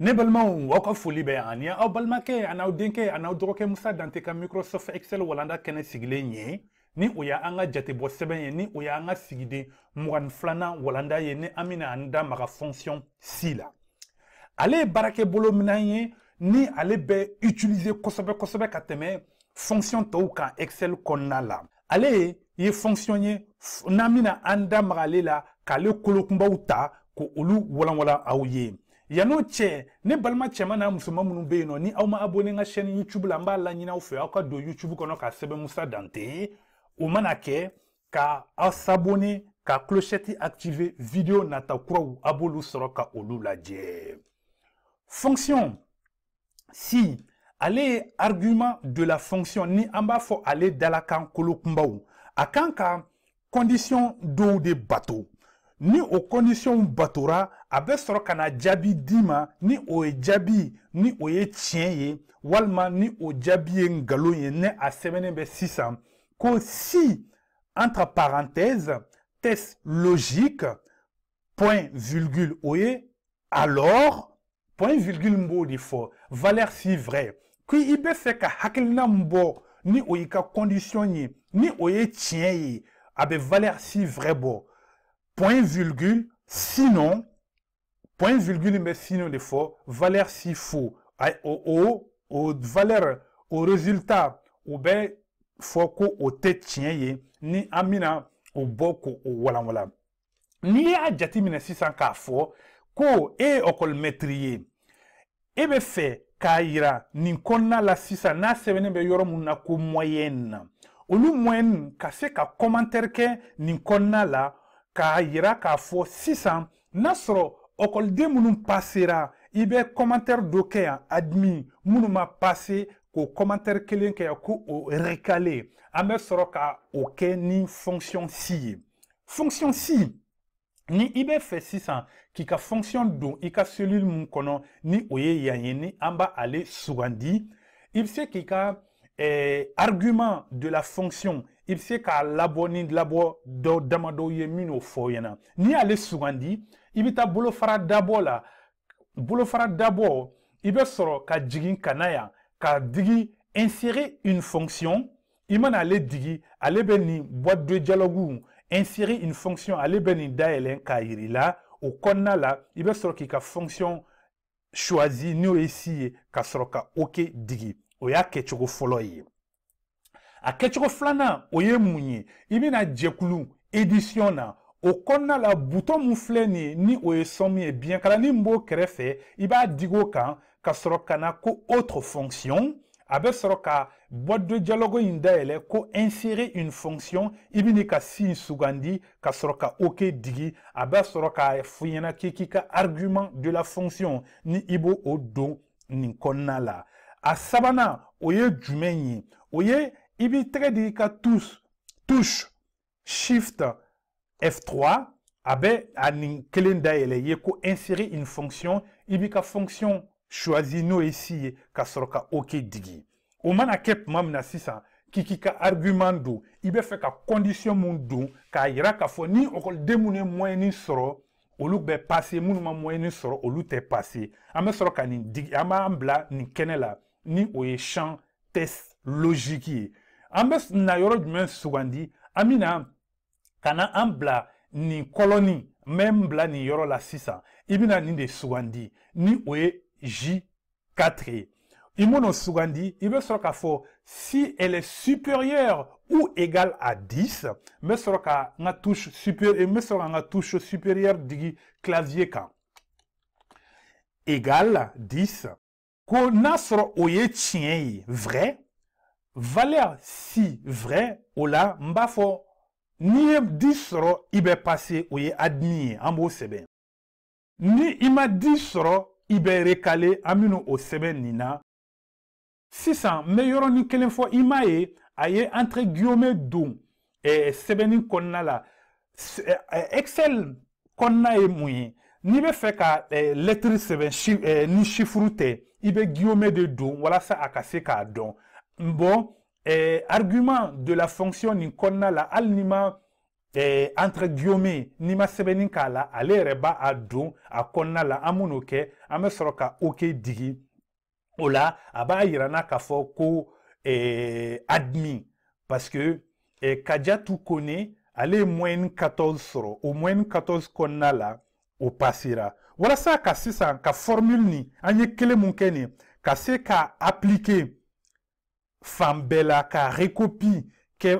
ne balimaw aw ka foli bɛ ani aw balimakɛ a n'aw denkɛ a n'aw dɔgɔkɛ musa dante ka microsoft excel walanda kɛnɛ sigilen ye ni o y' an ka jatebɔ sɛbɛn ye ni o y'an ka sigiden mugani filanan walanda ye ni an bena an da maga fɔnksiyɔn si la ale ye baarakɛ bolo minan ye ni ale bɛ utilize kosɛbɛ kosɛbɛ ka tɛmɛ fɔnksiyɔn tɔw kan excel kɔnɔna la ale ye fɔnksiyɔn ye n'an bena an da maga ale la k'ale kolokunbaw ta ko olu walanwalan aw ye yan'o cɛ ne balima cɛman n'a musoman minnu bɛ yen nɔ ni aw ma abonné n ka chaîne youtube la n b'a laɲini aw fɛ aw ka don youtube kɔnɔ ka sɛbɛn musa dante o mana kɛ ka aw s'abonné ka clochette activer video nata kuraw a b'olu sɔrɔ ka olu lajɛ fonction si ale ye argument de la fonction ni an b'a fɔ ale dalakan kolo kunbaw a kan ka condition dɔw de bato ni o kɔndisiyɔnw batora a bɛ sɔrɔ ka na jaabi d'i ma ni o ye jaabi ni o ye tiɲɛ ye walima ni o jaabi ye nkalon ye ni a sɛbɛnnen bɛ sisan ko si entre parenthèses test logique point virgule o ye alors point virgule n b'o de fɔ valeur si vrai ko i bɛ fɛ ka hakilina min bɔ ni o y'i ka condition ye ni o ye tiɲɛ ye a bɛ valeur si vrai bɔ Poin vulgul, sinon, poin vulgul mbe sinon de fo, valer si fo, ay o o, o valer, o rezultat, ou be fo ko o te tsyenye, ni amina, ou bok, ou wala wala. Ni a jati mbe nan sisankan fo, ko e okol metriye, e be fe, ka ira, nin kon nan la sisana, se venen be yor moun akou mwayen nan. O nou mwayen, kase ka komanterke, nin kon nan la, k'a yira k'a fɔ sisan n'a sɔrɔ ɔkɔliden minnu pasera i bɛ kɔmantɛri dɔ kɛ yan admin minnu ma pase k'o kɔmantɛri kelen kɛ yan ko o rekale an bɛ sɔrɔ ka o kɛ ni fonction si ye fonction si ni i bɛ fɛ sisan k'i ka fonction don i ka selule mun kɔnɔ ni o ye yan ye ni an b'ale sugandi i bɛ se k'i ka eh, argument de la fonction i bɛ se k'a labɔ ni labɔ dɔ damadɔ ye min n'o fɔ ɲɛna n'i y'ale sugandi i bɛ taa bolofara dabɔ la bolofara dabɔ i bɛ sɔrɔ ka jigin ka na yan ka digi insérer une fonction i mana ale digi ale bɛ nin boîte de dialogue insérer une fonction ale bɛ nin dayɛlɛ k'a yir'i la o kɔnɔna la i bɛ sɔrɔ k'i ka fonction choisi n'o ye si ye ka sɔrɔ ka ok digi o y'a kɛcogo fɔlɔ ye. a kɛcogo filanan o ye mun ye i bɛna jɛkulu edisiɔn na o kɔnɔna la butɔn min filɛ nin ye ni o ye sɔmi ye biɲɛkalani min b'o kɛrɛfɛ i b'a digi o kan ka sɔrɔ ka na ko autre fonction a bɛ sɔrɔ ka boîte de dialogue in dayɛlɛ ko insérer une fonction i bɛ n'i ka si in sugandi ka sɔrɔ ka OK digi a bɛ sɔrɔ k'a f'i ɲɛna k'i k'i ka argument de la fonction ni i b'o o don nin kɔnɔna la a sabanan o ye jumɛn ye o ye i b'i tɛgɛ di i ka touche touche shift F3 a ah bɛ a nin kelen dayɛlɛ i ye ko insérer une fonction i b'i ka fonction choisi n'o ye si ye ka sɔrɔ ka OK digi o mana kɛ tuma min na sisan k'i k'i ka argument don i bɛ fɛ ka condition mun don k'a yira k'a fɔ ni ekɔliden minnu ye moyenne sɔrɔ olu bɛ passer minnu ma moyenne sɔrɔ olu tɛ passer an bɛ sɔrɔ ka nin digi an b'an bila nin kɛnɛ la ni o ye champ test logique ye an bɛ na yɔrɔ jumɛn sugandi an bɛ na ka na an bila nin kɔlɔni n bɛ n bila nin yɔrɔ la sisan i bɛ na nin de sugandi ni o ye zi quatre ye i man'o sugandi i bɛ sɔrɔ k'a fɔ si elle est supérieure ou égale à dix n bɛ sɔrɔ ka n ka touche supérieure n bɛ sɔrɔ ka n ka touche supérieure digi clavier kan égale dix ko n'a sɔrɔ o ye tiɲɛ ye vrai valeur si vrai o la n b'a fɔ n'i ye 10 sɔrɔ i bɛ passé o ye admis ye an b'o sɛbɛn ni i ma 10 sɔrɔ i bɛ recalé an bɛna o sɛbɛn nin na sisan n bɛ yɔrɔnin kelen fɔ i m'a ye a ye entre guillemets don eh, sɛbɛnni kɔnɔna la eh, excel kɔnɔna ye mun ye e, e, n'i bɛ fɛ ka eh, lɛtiri sɛbɛn si, eh, ni sifuru tɛ i bɛ guillemets de don walasa a ka se k'a dɔn bon eh, argument de la fonction nin kɔnɔna la hali ni ma eh, entre guillemets n'i ma sɛbɛnni k'a la ale yɛrɛ b'a don a kɔnɔna la an b'o kɛ an bɛ sɔrɔ ka ok digi o la a b'a yira n na k'a fɔ ko eh, admis parce que eh, kadiatu kone ale ye moyenne 14 sɔrɔ o moyenne 14 kɔnɔna la o passera walasa ka sisan ka formule nin an ye kelen mun kɛ nin ka se ka appliquer fan bɛɛ la ka recopi kɛ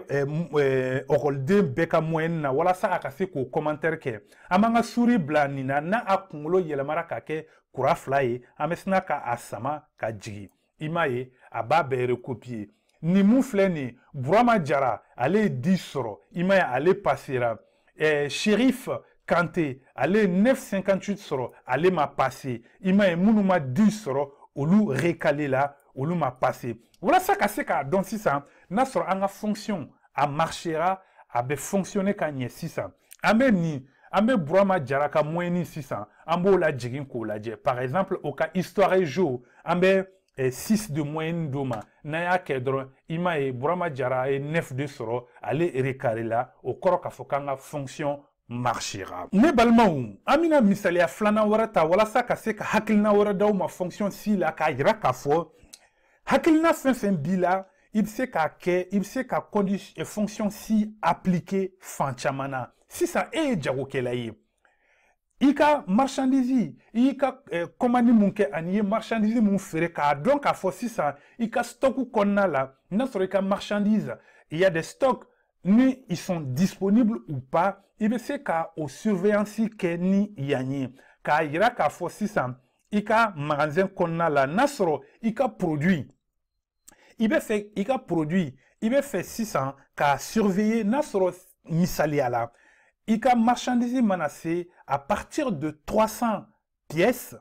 ɔkɔliden bɛɛ ka moyɛni na walasa a ka se k'o kɔmantɛri kɛ an b'an ka suri bila nin na n'a a kunkolo yɛlɛmara ka kɛ kura fila ye an bɛ sina ka a sama ka jigin i m'a ye a b'a bɛɛ recopiye nin mun filɛ nin burama jara ale ye di sɔrɔ i m'a ye ale pasera ɛɛ eh, sherif kante ale ye 958 sɔrɔ ale ma pase i m'a ye minnu ma 10 sɔrɔ olu rekale la olu ma passe walasa ka se k'a dɔn sisan n'a sɔrɔ an ka fonction a marchera a bɛ fonctionner ka ɲɛ sisan an bɛ nin an bɛ burama jara ka moyenne sisan an b'o lajigin k'o lajɛ par exemple o ka histoire jo an bɛ eh, 6 de moyenne d'o ma n'an y'a kɛ dɔrɔn i m'a ye burama jara ye 9 de sɔrɔ ale recare la o kɔrɔ k'a fɔ k'an ka fonction marchera ne balimaw an bɛna misaliya filanan wɛrɛ ta walasa ka se ka hakilina wɛrɛ d'aw ma fonction si la k'a yira k'a fɔ hakilina fɛn fɛn b'i la i bɛ se k'a kɛ i bɛ se ka eh, fonction si appliquer fan caman na sisan e ye jagokɛla ye i ka marchandise i y'i ka eh, commande mun kɛ ani i ye marchandise mun feere k'a dɔn k'a fɔ sisan i ka stock kɔnɔna la n'a sɔrɔ i ka marchandise il y a des stocks ni ils sont disponibles ou pas i bɛ se ka o surveillance kɛ ni yan ye k'a yira k'a fɔ sisan Ika ka qu'on a la Nasro. il produit Il bɛ Ika il produit Il fait 600. k'a surveiller Nasro sɔrɔ Ika la marchandise menacé à partir de 300 pièces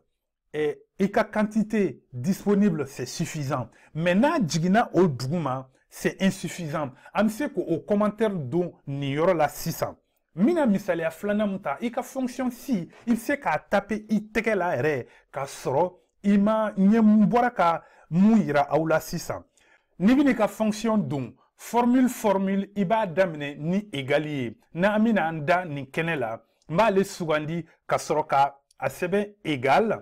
et eh, ika quantité disponible c'est suffisant Maintenant n'a au o c'est insuffisant an bɛ au commentaire don ni aura la 600. n bɛna misaliya filanan min ta i ka fonction si i bɛ se k'a tape i tɛgɛ la yɛrɛ k'a sɔrɔ i ma n ye n bɔra ka mun yira aw la sisan n'i bɛna i ka fonction don formule formule i b'a daminɛ ni égali ye n'an bɛna an da nin kɛnɛ la n b'ale sugandi ka sɔrɔ ka a sɛbɛn égal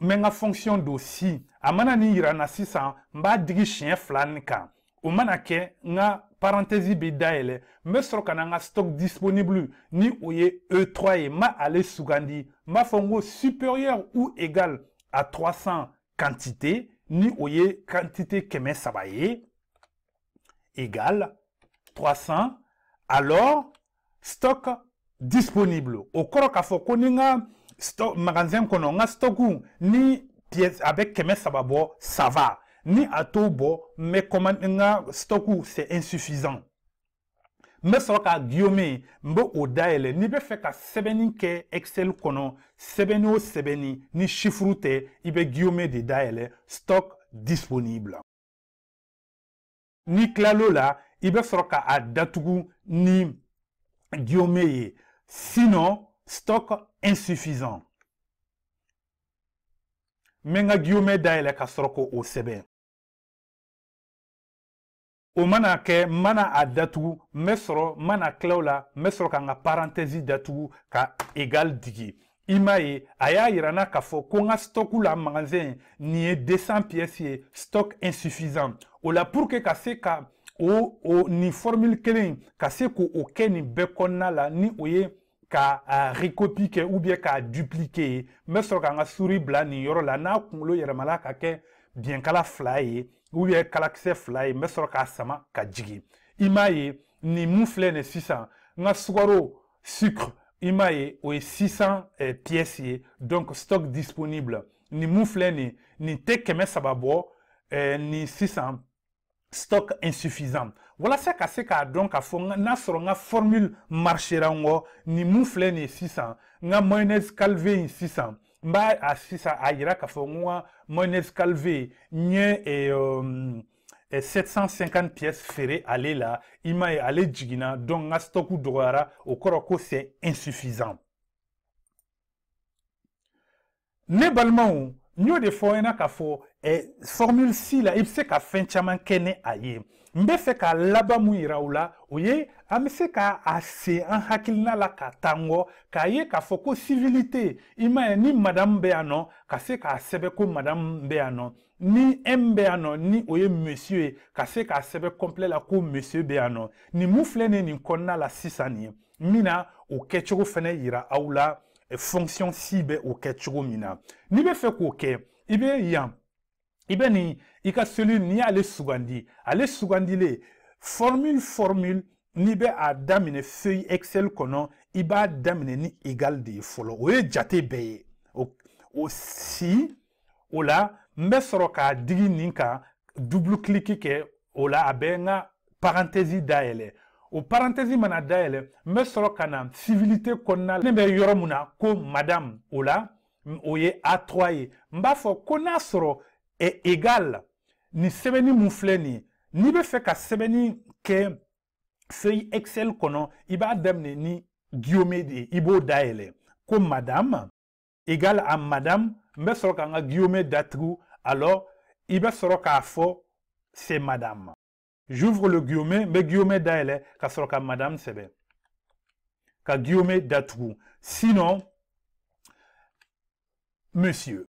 n bɛ n ka fonction don si a mana nin yira n na sisan n b'a digi siɲɛ fila nin kan o mana kɛ n ka parenthèse bɛ dayɛlɛ n bɛ sɔrɔ ka na n ka stock disponible ni o ye E3 ye n ma ale sugandi n b'a fɔ n ko supérieur ou égal à 300 quantité ni o ye quantité kɛmɛ saba ye égal 300 alors stock disponible o kɔrɔ k'a fɔ ko ni n ka stock magasin kɔnɔ n ka stock ni pièce a bɛ kɛmɛ saba bɔ ça va ni a t'o bɔ n bɛ commande n ka stocku c'est insuffisant n bɛ sɔrɔ ka guillaume n bɛ o dayɛlɛ n'i bɛ fɛ ka sɛbɛnni kɛ excel kɔnɔ sɛbɛnni o sɛbɛnni ni chiffre tɛ i bɛ guillaume de dayɛlɛ stock disponible n'i tilal'o la i bɛ sɔrɔ ka a datugu ni guillaume ye sinon stock insuffisant n bɛ n ka guillaume dayɛlɛ ka sɔrɔ k'o sɛbɛn o mana kɛ n mana a datugu n bɛ sɔrɔ n mana tila o la n bɛ sɔrɔ ka n ka parantɛsi datugu ka egal digi i m'a ye a y'a yira n na k'a fɔ ko n ka stɔku la magasin nin ye 200 pièces ye stock insuffisant o la pour que ka se ka o o nin formule kelen ka se k'o kɛ nin bɛɛ kɔnɔna la ni o ye ka a recopie kɛ ou bien k'a dupliquer n bɛ sɔrɔ ka n ka souris bila nin yɔrɔ la n'a kunkolo yɛlɛmala ka kɛ biɲɛkala fila ye ubiyɛn kalakisɛ fila ye n bɛ sɔrɔ k'a sama ka jigin i m'a ye nin mun filɛ nin sisan n ka sukaro sucre i m'a ye o ye 600 eh, pièces ye donc stock disponible nin mun filɛ nin nin tɛ kɛmɛ saba bɔ eh, nin sisan stock insuffisant walasa ka se k'a dɔn k'a fɔ n'a sɔrɔ n ka formule marchera n kɔ nin mun filɛ nin ye sisan n ka mayonnaise calvé in sisan n b'a a sisan a yira k'a fɔ n ka Moines Calvé, nye e... Um, 750 pièces feere ale la i m'a ye ale jiginna donc n ka stɔku dɔgɔyara o kɔrɔ ko c'est insuffisant ne balimaw n y'o de fɔ n ɲɛna k'a fɔ eh, formule si la i bɛ se ka fɛn caman kɛ ni a ye n bɛ fɛ k'a laban mun yira u la o ye an bɛ se ka a se an hakilina la ka taa n kɔ k'a ye k'a fɔ ko civilité i m'a ye ni madamu bɛ yan nɔ ka se k'a sɛbɛn ko madamu bɛ yan nɔ ni m bɛ yan nɔ ni o ye monsieur ye ka se k'a sɛbɛn complet la ko monsieur bɛ yan nɔ nin mun filɛ nin ye nin kɔnɔna la sisan nin ye min na o kɛcogo fana yira aw la. Eh, fonction si bɛ o kɛ cogo min na n'i bɛ fɛ k'o kɛ i bɛ yan i bɛ nin i ka selule n'i y'ale sugandi ale sugandilen formule formule n'i bɛ a daminɛ feuille excel kɔnɔ i b'a daminɛ ni égal de ye fɔlɔ o ye jate bɛɛ ye o, o si o la n bɛ sɔrɔ k'a digi nin kan double clic kɛ o la a bɛ n ka parenthèse dayɛlɛ o parantɛsi mana dayɛlɛ n bɛ sɔrɔ ka na civilité kɔnɔna la ne bɛ yɔrɔ mun na ko madame o la o ye a3 ye n b'a fɔ ko n'a sɔrɔ est égal nin sɛbɛnni mun filɛ nin ye n'i bɛ fɛ ka sɛbɛnni kɛ feuille excel kɔnɔ i b'a daminɛ ni guillaume de ye i b'o dayɛlɛ ko madame égal à madame n bɛ sɔrɔ ka n ka guillaume datugu alors i bɛ sɔrɔ k'a fɔ c'est madame j'ouvre le guillemet n bɛ guillemet dayɛlɛ ka sɔrɔ ka madame sɛbɛ ka guillemet datugu sinon monsieur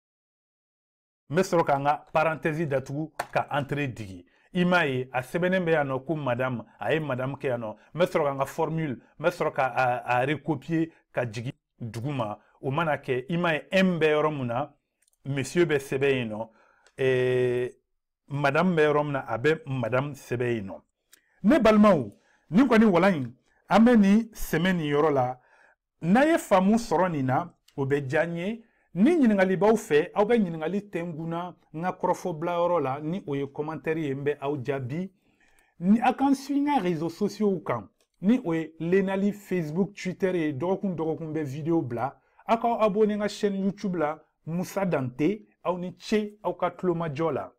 n bɛ sɔrɔ ka n ka parenthèse datugu ka entrée digi i m'a ye a sɛbɛnnen bɛ yan nɔ ko madame a ye madame kɛ yan nɔ n bɛ sɔrɔ ka n ka formule n bɛ sɔrɔ ka a, a recopier ka jigin dugu ma o mana kɛ i m'a ye m bɛ yɔrɔ mun na monsieur bɛ sɛbɛn yen nɔ ɛɛ madame bɛ yɔrɔ min na a bɛ madame sɛbɛn yen nɔ ne balimaw nin kɔni walan in an bɛ nin sɛmɛ nin yɔrɔ la n'a ye faamu sɔrɔ nin na o bɛ diya n ye ni ɲininkali b'aw fɛ aw bɛ ɲininkali tɛngun na n ka kɔrɔfɔbilayɔrɔ la ni o ye kɔmantɛri ye n bɛ aw jaabi ni aw kan suwi n ka réseaux sociaux kan ni o ye lenali facebook twitter ye dɔgɔkun dɔgɔkun bɛ video bila aw k'aw abonné n ka chaîne youtube la musa dante aw ni ce aw ka tulomajɔ la